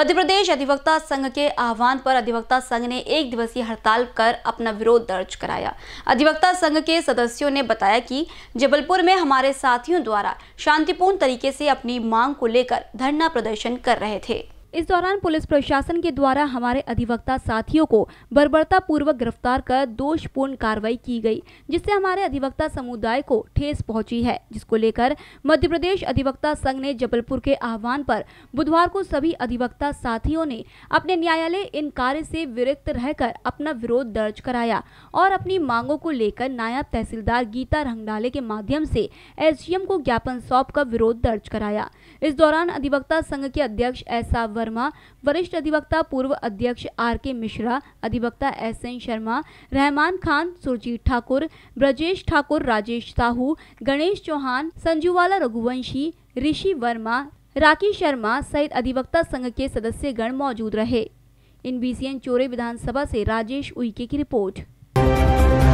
मध्य प्रदेश अधिवक्ता संघ के आह्वान पर अधिवक्ता संघ ने एक दिवसीय हड़ताल कर अपना विरोध दर्ज कराया अधिवक्ता संघ के सदस्यों ने बताया कि जबलपुर में हमारे साथियों द्वारा शांतिपूर्ण तरीके से अपनी मांग को लेकर धरना प्रदर्शन कर रहे थे इस दौरान पुलिस प्रशासन के द्वारा हमारे अधिवक्ता साथियों को बर्बरता पूर्वक गिरफ्तार कर दोषपूर्ण कार्रवाई की गई जिससे हमारे अधिवक्ता समुदाय को ठेस पहुंची है जिसको लेकर मध्य प्रदेश अधिवक्ता संघ ने जबलपुर के आह्वान पर बुधवार को सभी अधिवक्ता साथियों ने अपने न्यायालय इन कार्य से विरक्त रहकर अपना विरोध दर्ज कराया और अपनी मांगों को लेकर नायब तहसीलदार गीता रंगडाले के माध्यम से एस को ज्ञापन सौंप कर विरोध दर्ज कराया इस दौरान अधिवक्ता संघ के अध्यक्ष ऐसा वर्मा वरिष्ठ अधिवक्ता पूर्व अध्यक्ष आर के मिश्रा अधिवक्ता एस एन शर्मा रहमान खान सुरजीत ठाकुर ब्रजेश ठाकुर राजेश साहू गणेश चौहान संजूवाला रघुवंशी ऋषि वर्मा राकेश शर्मा सहित अधिवक्ता संघ के सदस्यगण मौजूद रहे इन एन चोरे विधानसभा से राजेश उइके की रिपोर्ट